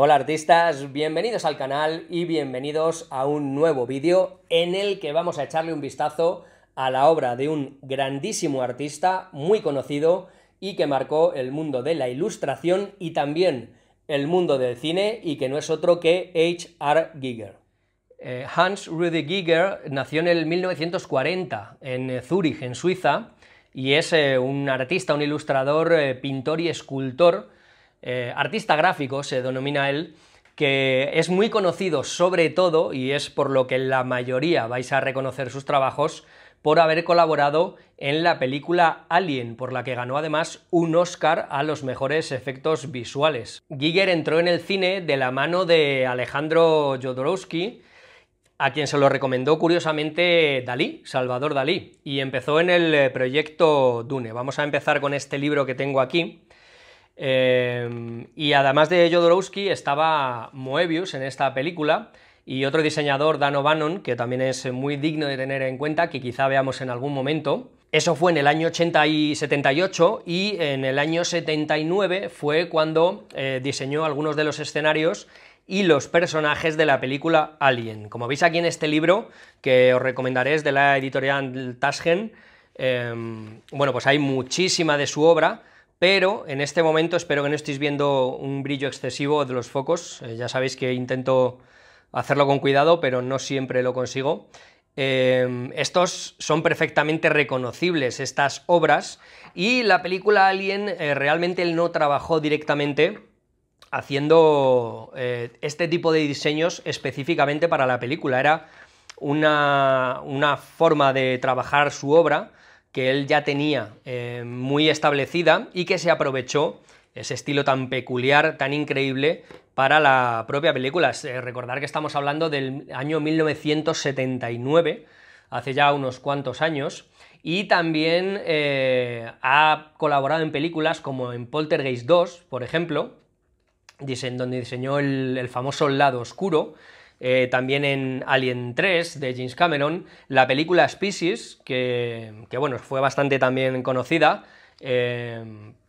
Hola artistas, bienvenidos al canal y bienvenidos a un nuevo vídeo en el que vamos a echarle un vistazo a la obra de un grandísimo artista muy conocido y que marcó el mundo de la ilustración y también el mundo del cine y que no es otro que H.R. Giger. Eh, Hans Rudy Giger nació en el 1940 en eh, Zúrich, en Suiza, y es eh, un artista, un ilustrador, pintor y escultor eh, artista gráfico se denomina él, que es muy conocido sobre todo, y es por lo que la mayoría vais a reconocer sus trabajos, por haber colaborado en la película Alien, por la que ganó además un Oscar a los mejores efectos visuales. Giger entró en el cine de la mano de Alejandro Jodorowsky, a quien se lo recomendó curiosamente Dalí, Salvador Dalí, y empezó en el proyecto Dune. Vamos a empezar con este libro que tengo aquí, Em, y además de Jodorowsky estaba Moebius en esta película y otro diseñador, Dan O'Bannon, que también es muy digno de tener en cuenta, que quizá veamos en algún momento. Eso fue en el año 80 y 78 y en el año 79 fue cuando eh, diseñó algunos de los escenarios y los personajes de la película Alien. Como veis aquí en este libro, que os recomendaré, de la editorial Taschen em, bueno, pues hay muchísima de su obra, pero en este momento espero que no estéis viendo un brillo excesivo de los focos. Eh, ya sabéis que intento hacerlo con cuidado, pero no siempre lo consigo. Eh, estos son perfectamente reconocibles, estas obras, y la película Alien eh, realmente él no trabajó directamente haciendo este tipo de diseños específicamente para la película. Era una forma de trabajar su obra que él ya tenía eh, muy establecida y que se aprovechó ese estilo tan peculiar, tan increíble para la propia película. Eh, recordar que estamos hablando del año 1979, hace ya unos cuantos años, y también eh, ha colaborado en películas como en Poltergeist 2, por ejemplo, donde diseñó el famoso lado oscuro, eh, también en Alien 3 de James Cameron, la película Species, que, bueno, fue bastante también conocida, eh,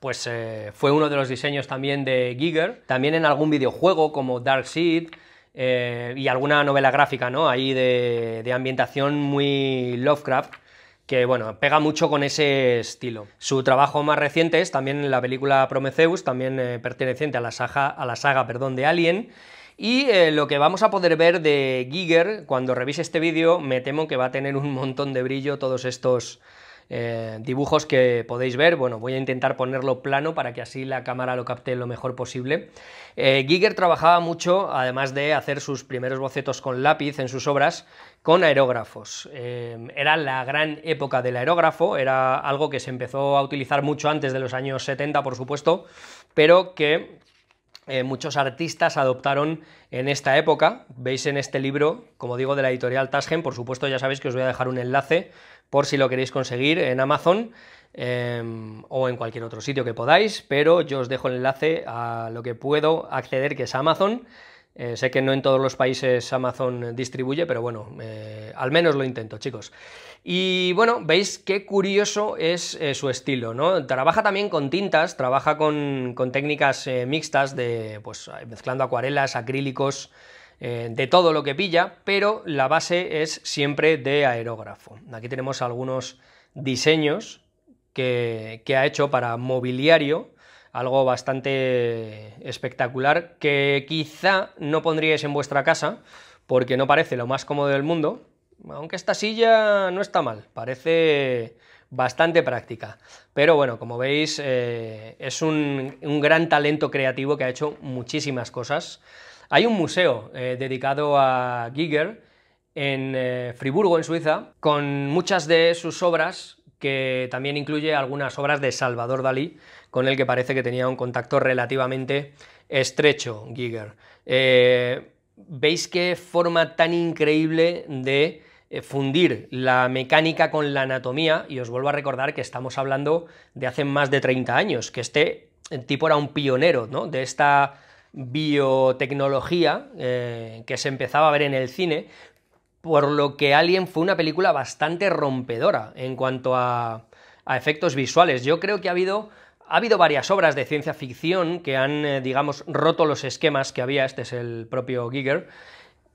pues eh, fue uno de los diseños también de Giger, también en algún videojuego como Dark Seed, y alguna novela gráfica, ¿no? Ahí de, ambientación muy Lovecraft, que bueno, pega mucho con ese estilo. Su trabajo más reciente es también en la película Prometheus, también perteneciente a la saga, a la saga perdón, de Alien, y eh, lo que vamos a poder ver de Giger cuando revise este vídeo, me temo que va a tener un montón de brillo todos estos eh, dibujos que podéis ver. Bueno, voy a intentar ponerlo plano para que así la cámara lo capte lo mejor posible. Eh, Giger trabajaba mucho, además de hacer sus primeros bocetos con lápiz en sus obras, con aerógrafos. era la gran época del aerógrafo, era algo que se empezó a utilizar mucho antes de los años 70, por supuesto, pero que eh, muchos artistas adoptaron en esta época. Veis en este libro, como digo, de la editorial Tasgen, por supuesto ya sabéis que os voy a dejar un enlace por si lo queréis conseguir en Amazon em, o en cualquier otro sitio que podáis, pero yo os dejo el enlace a lo que puedo acceder, que es Amazon. Eh, sé que no en todos los países Amazon distribuye, pero bueno, eh, al menos lo intento, chicos. Y bueno, veis qué curioso es eh, su estilo, ¿no? Trabaja también con tintas, trabaja con, técnicas mixtas de, pues, mezclando acuarelas, acrílicos, de todo lo que pilla, pero la base es siempre de aerógrafo. Aquí tenemos algunos diseños que ha hecho para mobiliario algo bastante espectacular que quizá no pondríais en vuestra casa porque no parece lo más cómodo del mundo, aunque esta silla no está mal, parece bastante práctica. Pero bueno, como veis, eh, es un, gran talento creativo que ha hecho muchísimas cosas. Hay un museo eh, dedicado a Giger en eh, Friburgo, en Suiza, con muchas de sus obras que también incluye algunas obras de Salvador Dalí, con el que parece que tenía un contacto relativamente estrecho Giger. Eh, ¿Veis qué forma tan increíble de eh, fundir la mecánica con la anatomía? Y os vuelvo a recordar que estamos hablando de hace más de 30 años, que este tipo era un pionero de esta biotecnología eh, que se empezaba a ver en el cine, por lo que Alien fue una película bastante rompedora en cuanto a, efectos visuales. Yo creo que ha habido ha habido varias obras de ciencia ficción que han, eh, digamos, roto los esquemas que había, este es el propio Giger,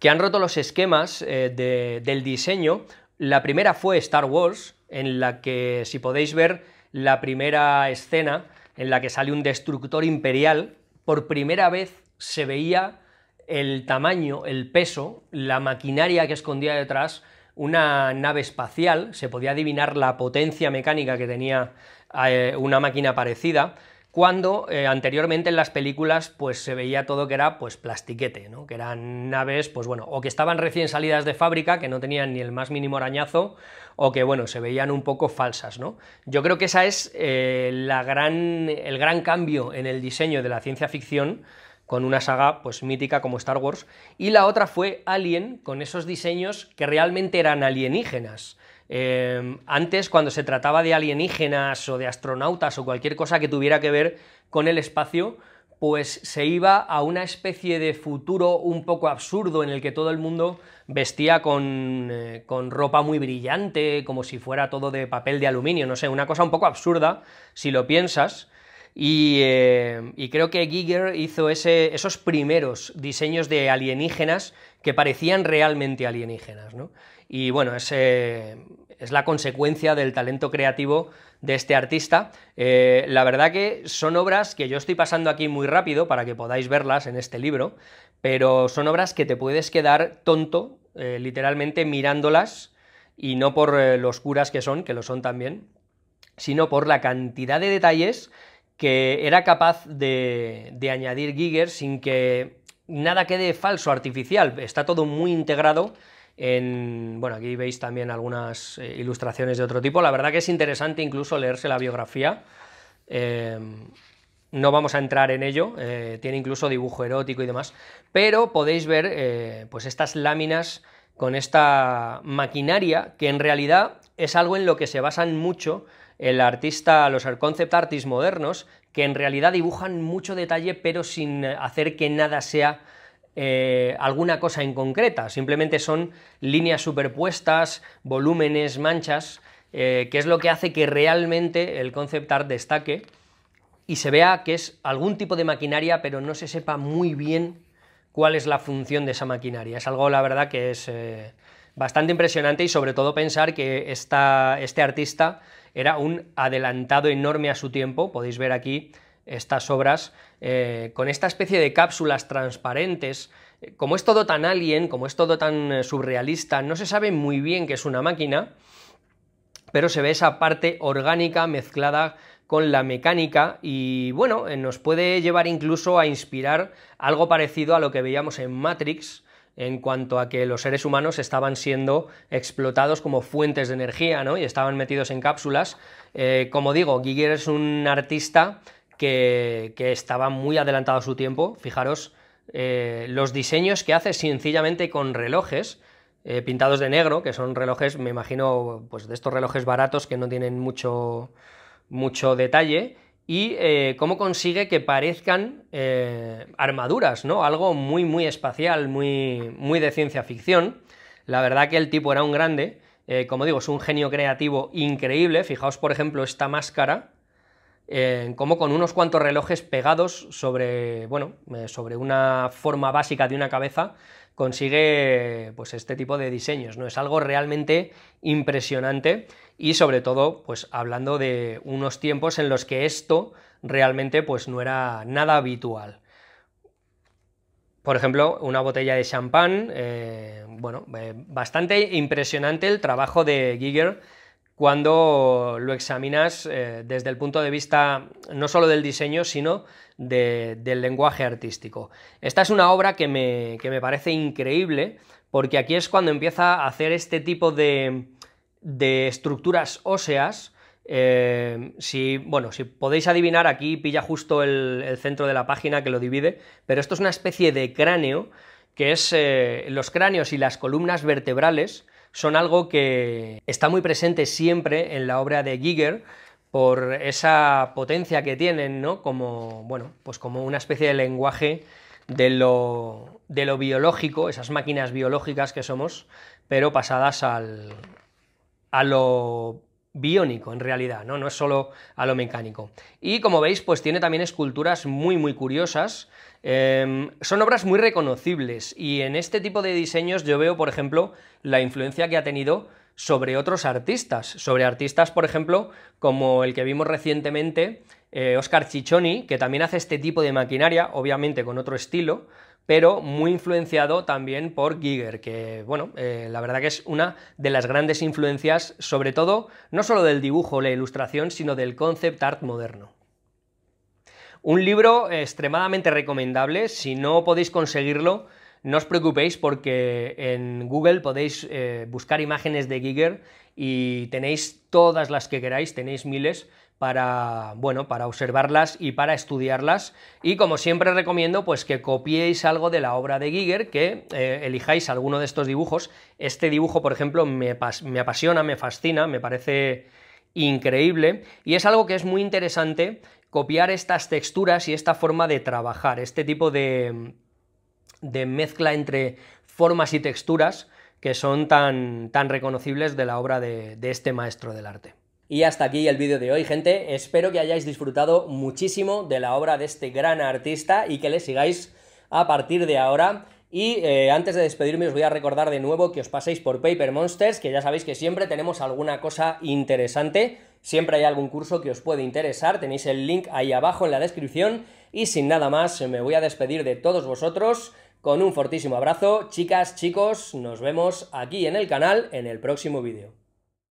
que han roto los esquemas eh, del diseño. La primera fue Star Wars, en la que, si podéis ver, la primera escena en la que sale un destructor imperial, por primera vez se veía el tamaño, el peso, la maquinaria que escondía detrás una nave espacial, se podía adivinar la potencia mecánica que tenía eh, una máquina parecida, cuando eh, anteriormente en las películas pues se veía todo que era pues plastiquete, ¿no? que eran naves pues bueno, o que estaban recién salidas de fábrica, que no tenían ni el más mínimo arañazo, o que bueno, se veían un poco falsas, ¿no? Yo creo que esa es eh, la gran, el gran cambio en el diseño de la ciencia ficción con una saga pues mítica como Star Wars, y la otra fue Alien, con esos diseños que realmente eran alienígenas. Em, antes, cuando se trataba de alienígenas o de astronautas o cualquier cosa que tuviera que ver con el espacio, pues se iba a una especie de futuro un poco absurdo en el que todo el mundo vestía con, eh, con, ropa muy brillante, como si fuera todo de papel de aluminio, no sé, una cosa un poco absurda, si lo piensas, eh, y, creo que Giger hizo esos primeros diseños de alienígenas que parecían realmente alienígenas. ¿no? Y bueno, es la consecuencia del talento creativo de este artista. Eh, la verdad que son obras que yo estoy pasando aquí muy rápido para que podáis verlas en este libro, pero son obras que te puedes quedar tonto, eh, literalmente mirándolas, y no por los curas que son, que lo son también, sino por la cantidad de detalles que era capaz de, añadir Giger sin que nada quede falso, artificial. Está todo muy integrado en, bueno, aquí veis también algunas eh, ilustraciones de otro tipo. La verdad que es interesante incluso leerse la biografía. Eh, no vamos a entrar en ello, eh, tiene incluso dibujo erótico y demás, pero podéis ver pues estas láminas con esta maquinaria que en realidad es algo en lo que se basan mucho el artista, los concept artists modernos, que en realidad dibujan mucho detalle, pero sin hacer que nada sea eh, alguna cosa en concreta. Simplemente son líneas superpuestas, volúmenes, manchas, eh, que es lo que hace que realmente el concept art destaque y se vea que es algún tipo de maquinaria, pero no se sepa muy bien cuál es la función de esa maquinaria. Es algo, la verdad, que es eh, bastante impresionante y sobre todo pensar que este artista era un adelantado enorme a su tiempo. Podéis ver aquí estas obras eh, con esta especie de cápsulas transparentes. Eh, como es todo tan alien, como es todo tan eh, surrealista, no se sabe muy bien que es una máquina, pero se ve esa parte orgánica mezclada con la mecánica y bueno, nos puede llevar incluso a inspirar algo parecido a lo que veíamos en Matrix, en cuanto a que los seres humanos estaban siendo explotados como fuentes de energía ¿no? y estaban metidos en cápsulas. Eh, como digo, Giger es un artista que, estaba muy adelantado a su tiempo. Fijaros eh, los diseños que hace sencillamente con relojes. Eh, pintados de negro, que son relojes, me imagino, pues de estos relojes baratos que no tienen mucho, mucho detalle, y eh, cómo consigue que parezcan eh, armaduras, ¿no? Algo muy, muy espacial, muy, muy de ciencia ficción. La verdad que el tipo era un grande, eh, como digo, es un genio creativo increíble. Fijaos, por ejemplo, esta máscara, en como con unos cuantos relojes pegados eh, sobre, una forma básica de una cabeza consigue pues este tipo de diseños, ¿no? Es algo realmente impresionante y sobre todo pues hablando de unos tiempos en los que esto realmente pues no era nada habitual. Por ejemplo, una botella de champán, eh, bueno, eh, bastante impresionante el trabajo de Giger cuando lo examinas eh, desde el punto de vista no solo del diseño, sino del lenguaje artístico. Esta es una obra que me, parece increíble, porque aquí es cuando empieza a hacer este tipo de, estructuras óseas. Eh, si, bueno, si podéis adivinar, aquí pilla justo el, centro de la página que lo divide, pero esto es una especie de cráneo, que es eh, los cráneos y las columnas vertebrales, son algo que está muy presente siempre en la obra de Giger por esa potencia que tienen, ¿no? Como, bueno, pues como una especie de lenguaje de lo, biológico, esas máquinas biológicas que somos, pero pasadas al, a lo biónico en realidad, ¿no? no es solo a lo mecánico. Y como veis, pues tiene también esculturas muy, muy curiosas. Em, son obras muy reconocibles y en este tipo de diseños yo veo, por ejemplo, la influencia que ha tenido sobre otros artistas, sobre artistas, por ejemplo, como el que vimos recientemente, eh, Oscar Ciccioni, que también hace este tipo de maquinaria, obviamente con otro estilo, pero muy influenciado también por Giger, que bueno, eh, la verdad que es una de las grandes influencias, sobre todo, no solo del dibujo, o la ilustración, sino del concept art moderno. Un libro extremadamente recomendable, si no podéis conseguirlo, no os preocupéis porque en Google podéis eh, buscar imágenes de Giger y tenéis todas las que queráis, tenéis miles, para, bueno, para observarlas y para estudiarlas. Y como siempre recomiendo, pues que copiéis algo de la obra de Giger, que eh, elijáis alguno de estos dibujos. Este dibujo, por ejemplo, me, apasiona, me fascina, me parece increíble y es algo que es muy interesante copiar estas texturas y esta forma de trabajar, este tipo de, mezcla entre formas y texturas que son tan, tan reconocibles de la obra de este maestro del arte. Y hasta aquí el vídeo de hoy, gente. Espero que hayáis disfrutado muchísimo de la obra de este gran artista y que le sigáis a partir de ahora. Y eh, antes de despedirme os voy a recordar de nuevo que os paséis por Paper Monsters, que ya sabéis que siempre tenemos alguna cosa interesante, siempre hay algún curso que os puede interesar, tenéis el link ahí abajo en la descripción y sin nada más me voy a despedir de todos vosotros con un fortísimo abrazo, chicas, chicos, nos vemos aquí en el canal en el próximo vídeo.